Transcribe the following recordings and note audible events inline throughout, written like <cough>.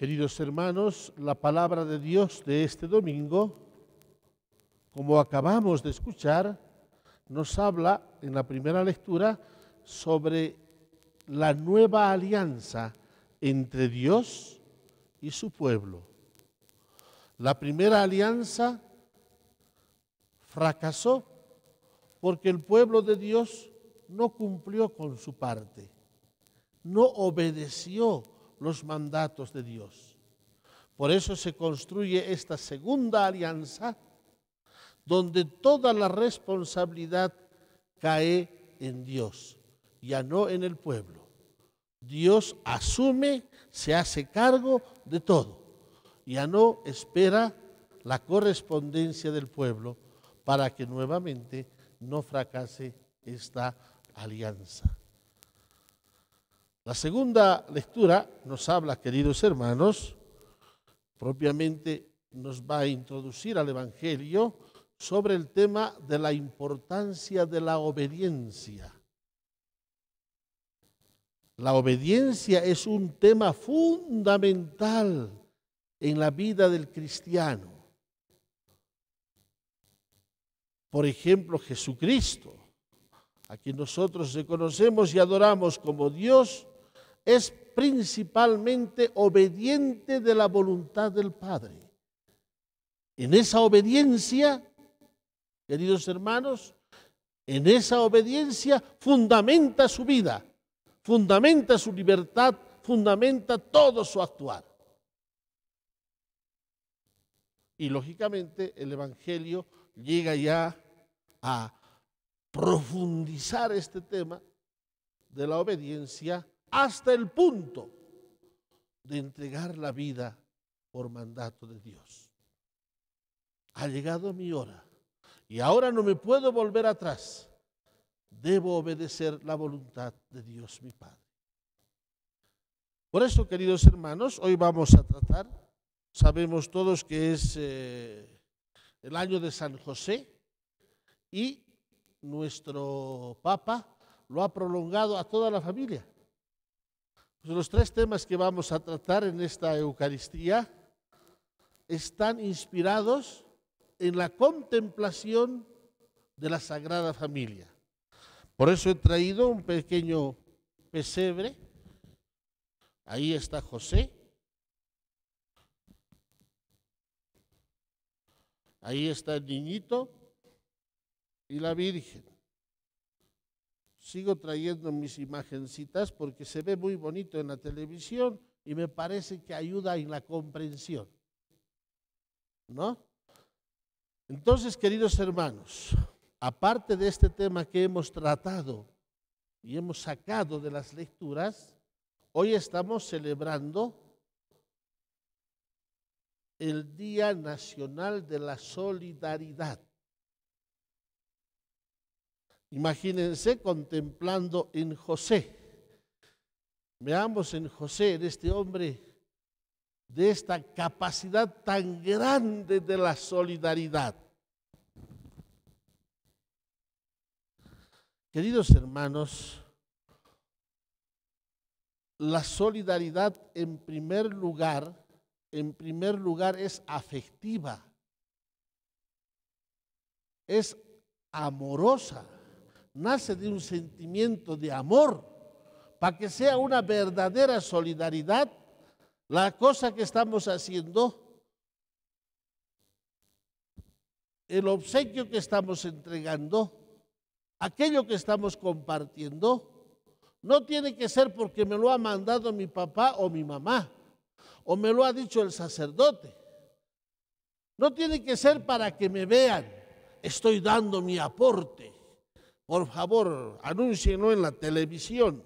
Queridos hermanos, la palabra de Dios de este domingo, como acabamos de escuchar, nos habla en la primera lectura sobre la nueva alianza entre Dios y su pueblo. La primera alianza fracasó porque el pueblo de Dios no cumplió con su parte, no obedeció los mandatos de Dios. Por eso se construye esta segunda alianza donde toda la responsabilidad cae en Dios, ya no en el pueblo. Dios asume, se hace cargo de todo, ya no espera la correspondencia del pueblo para que nuevamente no fracase esta alianza. La segunda lectura nos habla, queridos hermanos, propiamente nos va a introducir al Evangelio sobre el tema de la importancia de la obediencia. La obediencia es un tema fundamental en la vida del cristiano. Por ejemplo, Jesucristo, a quien nosotros reconocemos y adoramos como Dios, es principalmente obediente de la voluntad del Padre. En esa obediencia, queridos hermanos, en esa obediencia fundamenta su vida, fundamenta su libertad, fundamenta todo su actuar. Y lógicamente el Evangelio llega ya a profundizar este tema de la obediencia hasta el punto de entregar la vida por mandato de Dios. Ha llegado mi hora y ahora no me puedo volver atrás. Debo obedecer la voluntad de Dios mi Padre. Por eso, queridos hermanos, hoy vamos a tratar, sabemos todos que es eh, el año de San José y nuestro Papa lo ha prolongado a toda la familia. Pues los tres temas que vamos a tratar en esta Eucaristía están inspirados en la contemplación de la Sagrada Familia. Por eso he traído un pequeño pesebre. Ahí está José. Ahí está el niñito y la Virgen sigo trayendo mis imagencitas porque se ve muy bonito en la televisión y me parece que ayuda en la comprensión. ¿No? Entonces, queridos hermanos, aparte de este tema que hemos tratado y hemos sacado de las lecturas, hoy estamos celebrando el Día Nacional de la Solidaridad. Imagínense contemplando en José. Veamos en José, en este hombre, de esta capacidad tan grande de la solidaridad. Queridos hermanos, la solidaridad en primer lugar, en primer lugar es afectiva, es amorosa nace de un sentimiento de amor, para que sea una verdadera solidaridad la cosa que estamos haciendo, el obsequio que estamos entregando, aquello que estamos compartiendo, no tiene que ser porque me lo ha mandado mi papá o mi mamá, o me lo ha dicho el sacerdote. No tiene que ser para que me vean, estoy dando mi aporte. Por favor, anúncienlo en la televisión.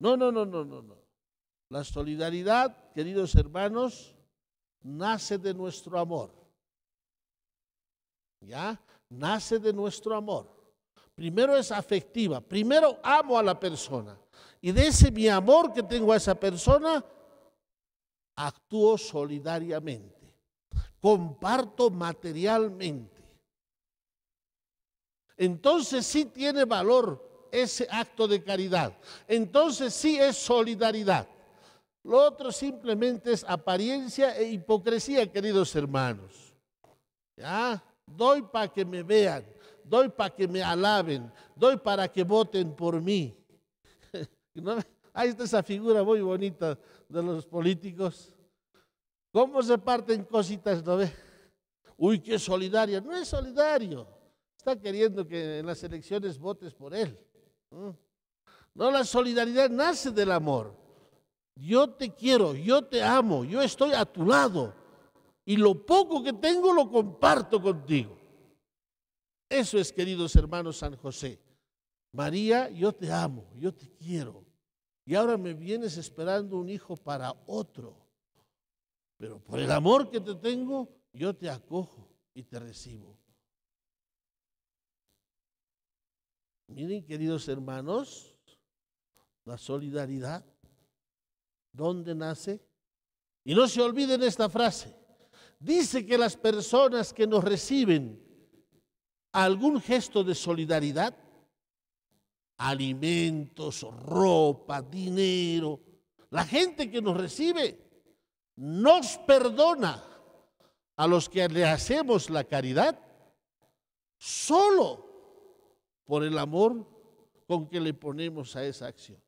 No, no, no, no, no, no. La solidaridad, queridos hermanos, nace de nuestro amor. ¿Ya? Nace de nuestro amor. Primero es afectiva. Primero amo a la persona. Y de ese mi amor que tengo a esa persona, actúo solidariamente. Comparto materialmente entonces sí tiene valor ese acto de caridad. Entonces sí es solidaridad. Lo otro simplemente es apariencia e hipocresía, queridos hermanos. ¿Ya? Doy para que me vean, doy para que me alaben, doy para que voten por mí. <laughs> Ahí está esa figura muy bonita de los políticos. ¿Cómo se parten cositas, no ve? Uy, qué solidaria. No es solidario. Está queriendo que en las elecciones votes por él. No, la solidaridad nace del amor. Yo te quiero, yo te amo, yo estoy a tu lado y lo poco que tengo lo comparto contigo. Eso es, queridos hermanos, San José. María, yo te amo, yo te quiero. Y ahora me vienes esperando un hijo para otro. Pero por el amor que te tengo, yo te acojo y te recibo. Miren, queridos hermanos, la solidaridad, ¿dónde nace? Y no se olviden esta frase. Dice que las personas que nos reciben algún gesto de solidaridad, alimentos, ropa, dinero, la gente que nos recibe nos perdona a los que le hacemos la caridad solo por el amor con que le ponemos a esa acción.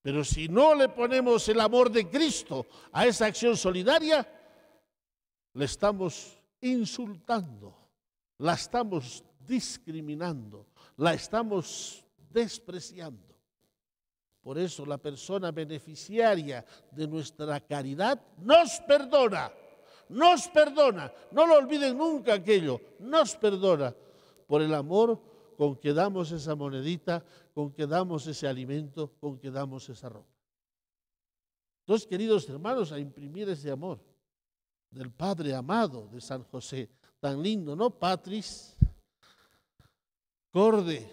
Pero si no le ponemos el amor de Cristo a esa acción solidaria, le estamos insultando, la estamos discriminando, la estamos despreciando. Por eso la persona beneficiaria de nuestra caridad nos perdona, nos perdona, no lo olviden nunca aquello, nos perdona por el amor con que damos esa monedita, con que damos ese alimento, con que damos esa ropa. Entonces, queridos hermanos, a imprimir ese amor del Padre amado de San José, tan lindo, ¿no? Patris, corde,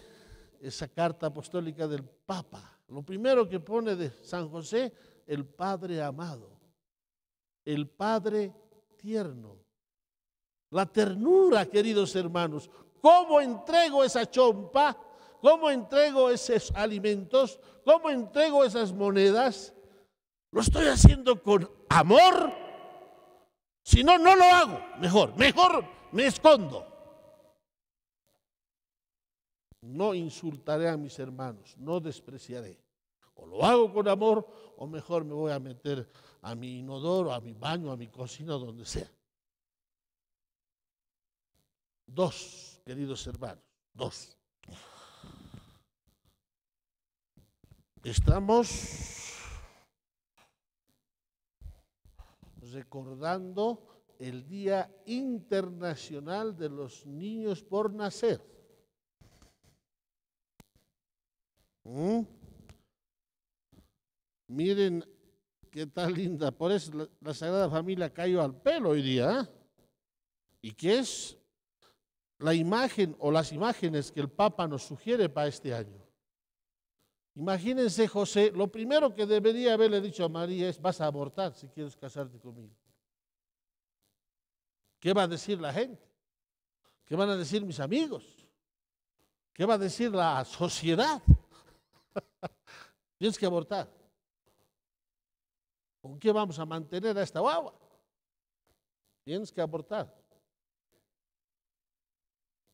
esa carta apostólica del Papa. Lo primero que pone de San José, el Padre amado, el Padre tierno. La ternura, queridos hermanos, ¿Cómo entrego esa chompa? ¿Cómo entrego esos alimentos? ¿Cómo entrego esas monedas? ¿Lo estoy haciendo con amor? Si no, no lo hago. Mejor, mejor me escondo. No insultaré a mis hermanos, no despreciaré. O lo hago con amor, o mejor me voy a meter a mi inodoro, a mi baño, a mi cocina, donde sea. Dos queridos hermanos. Dos. Estamos recordando el Día Internacional de los Niños por Nacer. ¿Mm? Miren qué tal linda. Por eso la, Sagrada Familia cayó al pelo hoy día. ¿eh? ¿Y qué es? la imagen o las imágenes que el Papa nos sugiere para este año. Imagínense José, lo primero que debería haberle dicho a María es, vas a abortar si quieres casarte conmigo. ¿Qué va a decir la gente? ¿Qué van a decir mis amigos? ¿Qué va a decir la sociedad? <laughs> Tienes que abortar. ¿Con qué vamos a mantener a esta guagua? Tienes que abortar.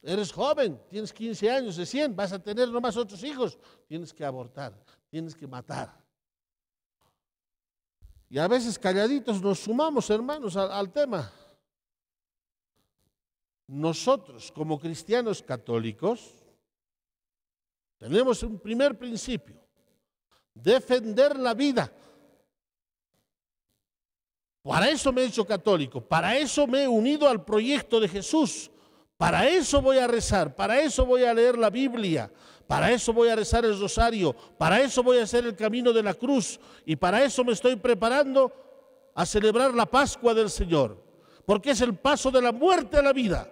Eres joven, tienes 15 años, de 100, vas a tener nomás otros hijos. Tienes que abortar, tienes que matar. Y a veces calladitos nos sumamos, hermanos, al, al tema. Nosotros, como cristianos católicos, tenemos un primer principio, defender la vida. Para eso me he hecho católico, para eso me he unido al proyecto de Jesús, para eso voy a rezar, para eso voy a leer la Biblia, para eso voy a rezar el rosario, para eso voy a hacer el camino de la cruz y para eso me estoy preparando a celebrar la Pascua del Señor, porque es el paso de la muerte a la vida.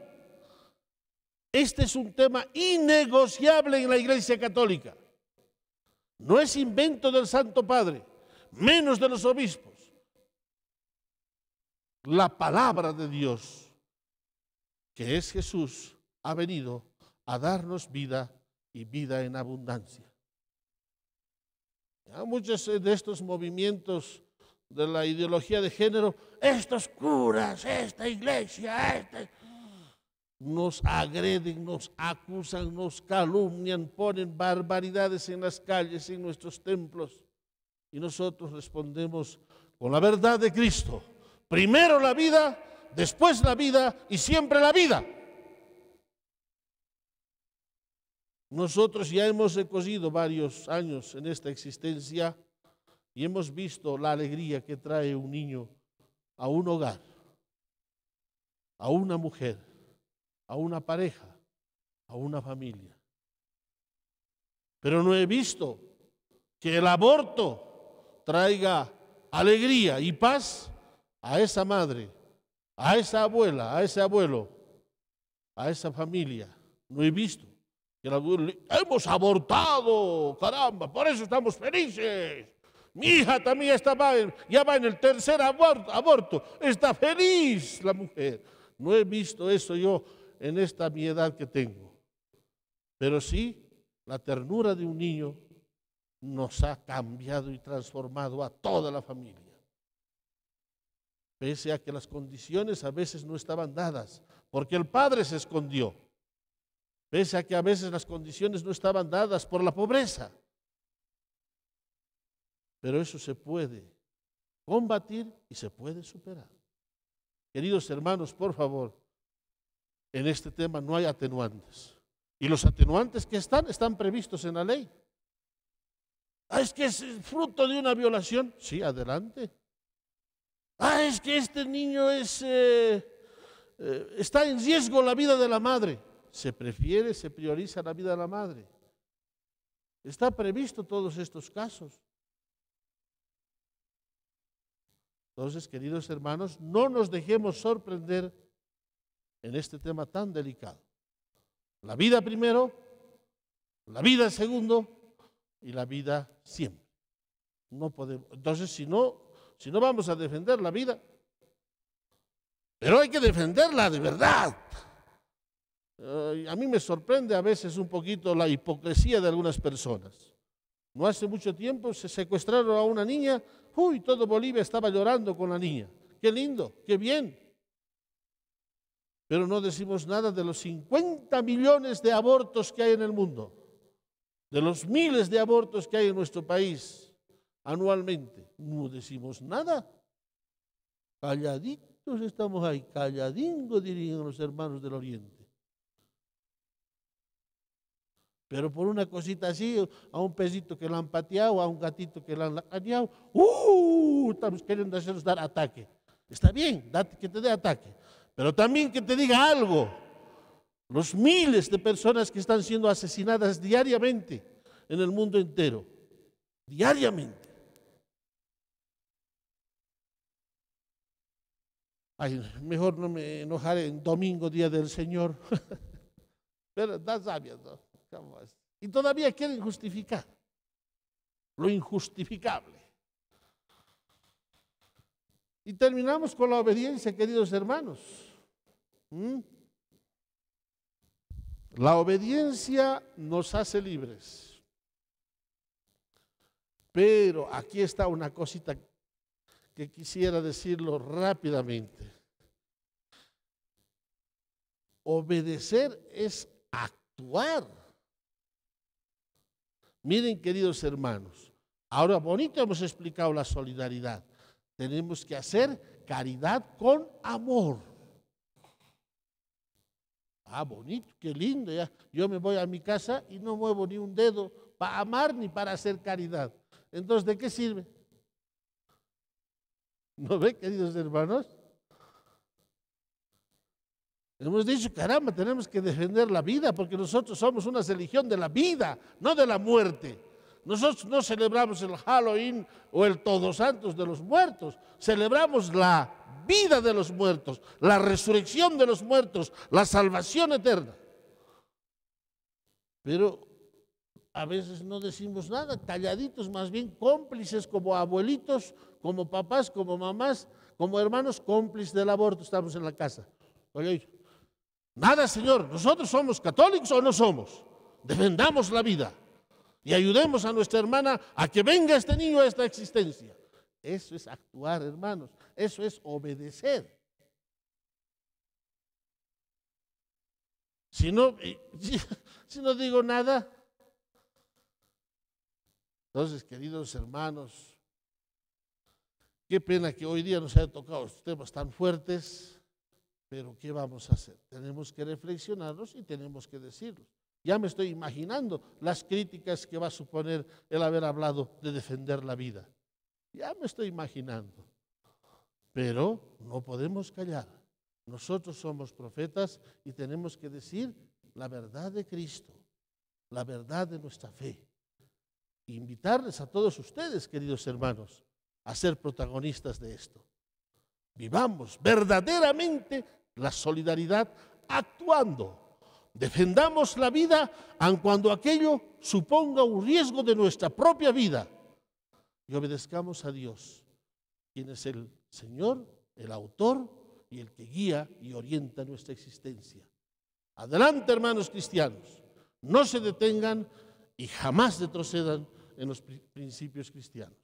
Este es un tema innegociable en la Iglesia Católica. No es invento del Santo Padre, menos de los obispos. La palabra de Dios que es Jesús, ha venido a darnos vida y vida en abundancia. muchos eh, de estos movimientos de la ideología de género, estos curas, esta iglesia, este, nos agreden, nos acusan, nos calumnian, ponen barbaridades en las calles, en nuestros templos. Y nosotros respondemos con la verdad de Cristo. Primero la vida después la vida y siempre la vida. Nosotros ya hemos recogido varios años en esta existencia y hemos visto la alegría que trae un niño a un hogar, a una mujer, a una pareja, a una familia. Pero no he visto que el aborto traiga alegría y paz a esa madre a esa abuela, a ese abuelo, a esa familia. No he visto. que la hemos abortado, caramba, por eso estamos felices. Mi hija también estaba, ya va en el tercer aborto, está feliz la mujer. No he visto eso yo en esta mi edad que tengo. Pero sí, la ternura de un niño nos ha cambiado y transformado a toda la familia pese a que las condiciones a veces no estaban dadas, porque el padre se escondió, pese a que a veces las condiciones no estaban dadas por la pobreza. Pero eso se puede combatir y se puede superar. Queridos hermanos, por favor, en este tema no hay atenuantes. Y los atenuantes que están, están previstos en la ley. Ah, es que es fruto de una violación. Sí, adelante ah, es que este niño es, eh, eh, está en riesgo la vida de la madre. Se prefiere, se prioriza la vida de la madre. Está previsto todos estos casos. Entonces, queridos hermanos, no nos dejemos sorprender en este tema tan delicado. La vida primero, la vida segundo y la vida siempre. No podemos. Entonces, si no si no vamos a defender la vida. Pero hay que defenderla de verdad. a mí me sorprende a veces un poquito la hipocresía de algunas personas. No hace mucho tiempo se secuestraron a una niña, uy, todo Bolivia estaba llorando con la niña. Qué lindo, qué bien. Pero no decimos nada de los 50 millones de abortos que hay en el mundo, de los miles de abortos que hay en nuestro país anualmente. No decimos nada. Calladitos estamos ahí, calladingo dirían los hermanos del Oriente. Pero por una cosita así, a un pesito que la han pateado, a un gatito que le han lacaneado, ¡uh! Estamos queriendo hacernos dar ataque. Está bien, date que te dé ataque. Pero también que te diga algo. Los miles de personas que están siendo asesinadas diariamente en el mundo entero. Diariamente. Ay, mejor no me enojaré en domingo, día del Señor. <laughs> Pero da sabia, ¿no? Y todavía quieren justificar lo injustificable. Y terminamos con la obediencia, queridos hermanos. ¿Mm? La obediencia nos hace libres. Pero aquí está una cosita que quisiera decirlo rápidamente. Obedecer es actuar. Miren, queridos hermanos, ahora bonito hemos explicado la solidaridad. Tenemos que hacer caridad con amor. Ah, bonito, qué lindo. Yo me voy a mi casa y no muevo ni un dedo para amar ni para hacer caridad. Entonces, ¿de qué sirve? ¿No ve, queridos hermanos? Hemos dicho, caramba, tenemos que defender la vida porque nosotros somos una religión de la vida, no de la muerte. Nosotros no celebramos el Halloween o el Todos Santos de los muertos, celebramos la vida de los muertos, la resurrección de los muertos, la salvación eterna. Pero a veces no decimos nada, calladitos, más bien cómplices como abuelitos como papás, como mamás, como hermanos cómplices del aborto, estamos en la casa. Oye, nada, Señor, nosotros somos católicos o no somos. Defendamos la vida y ayudemos a nuestra hermana a que venga este niño a esta existencia. Eso es actuar, hermanos. Eso es obedecer. Si <laughs> si no digo nada. Entonces, queridos hermanos, Qué pena que hoy día nos haya tocado estos temas tan fuertes, pero ¿qué vamos a hacer? Tenemos que reflexionarlos y tenemos que decirlo. Ya me estoy imaginando las críticas que va a suponer el haber hablado de defender la vida. Ya me estoy imaginando. Pero no podemos callar. Nosotros somos profetas y tenemos que decir la verdad de Cristo, la verdad de nuestra fe. Invitarles a todos ustedes, queridos hermanos, a ser protagonistas de esto. Vivamos verdaderamente la solidaridad actuando. Defendamos la vida aun cuando aquello suponga un riesgo de nuestra propia vida. Y obedezcamos a Dios, quien es el Señor, el autor y el que guía y orienta nuestra existencia. Adelante, hermanos cristianos. No se detengan y jamás retrocedan en los principios cristianos.